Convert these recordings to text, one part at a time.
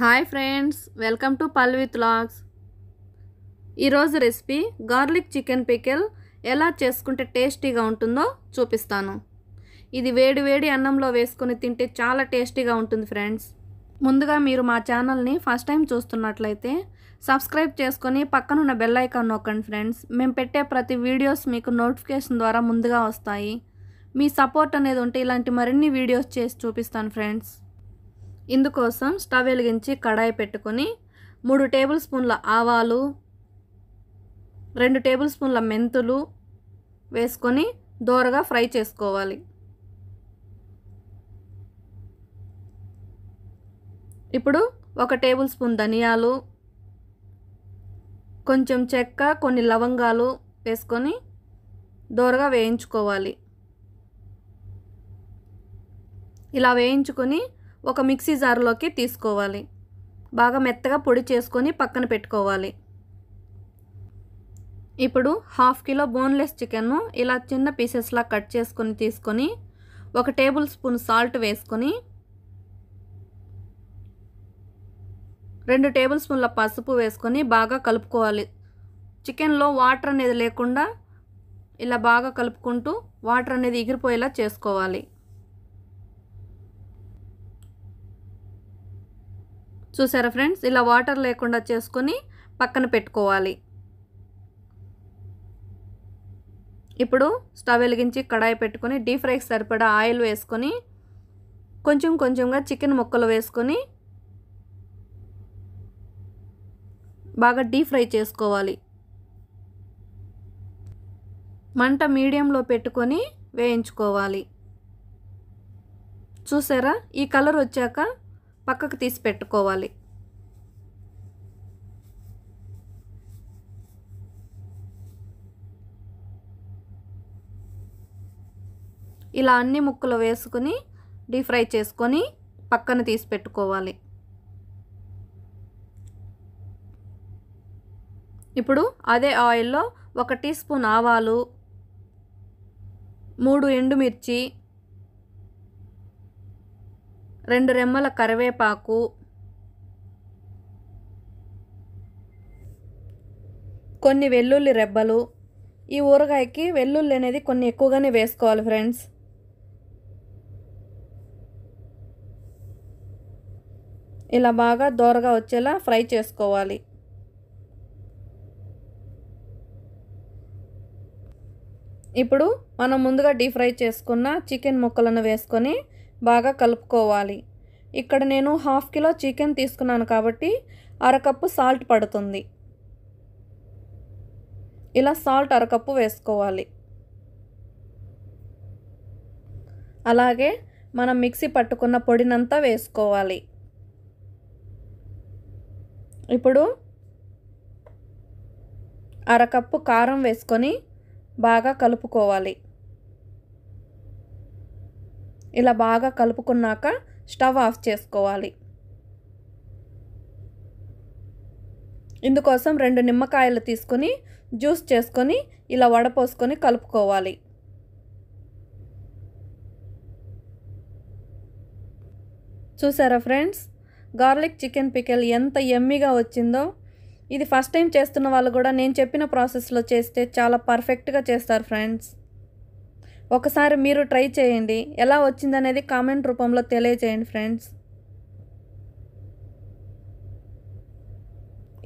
hi friends welcome to Palvith logs ఈరోజు recipe garlic chicken pickle ఎలా చేసుకుంటే టేస్టీగా ఉంటుందో చూపిస్తాను ఇది వేడి వేడి అన్నంలో వేసుకొని తింటే చాలా టేస్టీగా ఉంటుంది ఫ్రెండ్స్ ముందుగా మీరు మా ఛానల్ని ఫస్ట్ టైం చూస్తున్నట్లయితే సబ్స్క్రైబ్ చేసుకొని పక్కనున్న బెల్ ఐకాన్ నొక్కండి ఫ్రెండ్స్ మేము పెట్టే ప్రతి వీడియోస్ మీకు నోటిఫికేషన్ ద్వారా ముందుగా వస్తాయి మీ సపోర్ట్ అనేది ఉంటే ఇలాంటి మరిన్ని వీడియోస్ చేసి చూపిస్తాను ఫ్రెండ్స్ ఇందుకోసం స్టవ్ వెలిగించి కడాయి పెట్టుకొని మూడు టేబుల్ స్పూన్ల ఆవాలు రెండు టేబుల్ స్పూన్ల మెంతులు వేసుకొని దోరగా ఫ్రై చేసుకోవాలి ఇప్పుడు ఒక టేబుల్ స్పూన్ ధనియాలు కొంచెం చెక్క కొన్ని లవంగాలు వేసుకొని దోరగా వేయించుకోవాలి ఇలా వేయించుకొని ఒక మిక్సీ జార్లోకి తీసుకోవాలి బాగా మెత్తగా పొడి చేసుకొని పక్కన పెట్టుకోవాలి ఇప్పుడు హాఫ్ కిలో బోన్లెస్ చికెన్ను ఇలా చిన్న పీసెస్లా కట్ చేసుకొని తీసుకొని ఒక టేబుల్ స్పూన్ సాల్ట్ వేసుకొని రెండు టేబుల్ స్పూన్ల పసుపు వేసుకొని బాగా కలుపుకోవాలి చికెన్లో వాటర్ అనేది లేకుండా ఇలా బాగా కలుపుకుంటూ వాటర్ అనేది ఎగిరిపోయేలా చేసుకోవాలి చూసారా ఫ్రెండ్స్ ఇలా వాటర్ లేకుండా చేసుకొని పక్కన పెట్టుకోవాలి ఇప్పుడు స్టవ్ వెలిగించి కడాయి పెట్టుకొని డీప్ ఫ్రైకి సరిపడా ఆయిల్ వేసుకొని కొంచెం కొంచెంగా చికెన్ ముక్కలు వేసుకొని బాగా డీప్ ఫ్రై చేసుకోవాలి మంట మీడియంలో పెట్టుకొని వేయించుకోవాలి చూసారా ఈ కలర్ వచ్చాక పక్కకు తీసి పెట్టుకోవాలి ఇలా అన్ని ముక్కలు వేసుకుని డీప్ ఫ్రై చేసుకొని పక్కన తీసి పెట్టుకోవాలి ఇప్పుడు అదే ఆయిల్లో ఒక టీ స్పూన్ ఆవాలు మూడు ఎండుమిర్చి రెండు రెమ్మల కరివేపాకు కొన్ని వెల్లుల్లి రెబ్బలు ఈ ఊరగాయకి వెల్లుల్లి అనేది కొన్ని ఎక్కువగానే వేసుకోవాలి ఫ్రెండ్స్ ఇలా బాగా దోరగా వచ్చేలా ఫ్రై చేసుకోవాలి ఇప్పుడు మనం ముందుగా డీప్ ఫ్రై చేసుకున్న చికెన్ ముక్కలను వేసుకొని బాగా కలుపుకోవాలి ఇక్కడ నేను హాఫ్ కిలో చికెన్ తీసుకున్నాను కాబట్టి అరకప్పు సాల్ట్ పడుతుంది ఇలా సాల్ట్ అరకప్పు వేసుకోవాలి అలాగే మనం మిక్సీ పట్టుకున్న పొడినంతా వేసుకోవాలి ఇప్పుడు అరకప్పు కారం వేసుకొని బాగా కలుపుకోవాలి ఇలా బాగా కలుపుకున్నాక స్టవ్ ఆఫ్ చేసుకోవాలి ఇందుకోసం రెండు నిమ్మకాయలు తీసుకొని జ్యూస్ చేసుకొని ఇలా వడపోసుకొని కలుపుకోవాలి చూసారా ఫ్రెండ్స్ గార్లిక్ చికెన్ పికెల్ ఎంత ఎమ్మిగా వచ్చిందో ఇది ఫస్ట్ టైం చేస్తున్న వాళ్ళు కూడా నేను చెప్పిన ప్రాసెస్లో చేస్తే చాలా పర్ఫెక్ట్గా చేస్తారు ఫ్రెండ్స్ ఒకసారి మీరు ట్రై చేయండి ఎలా వచ్చిందనేది కామెంట్ రూపంలో తెలియజేయండి ఫ్రెండ్స్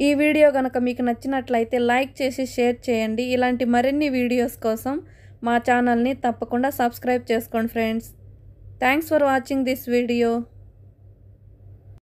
ఈ వీడియో కనుక మీకు నచ్చినట్లయితే లైక్ చేసి షేర్ చేయండి ఇలాంటి మరిన్ని వీడియోస్ కోసం మా ఛానల్ని తప్పకుండా సబ్స్క్రైబ్ చేసుకోండి friends thanks for watching this video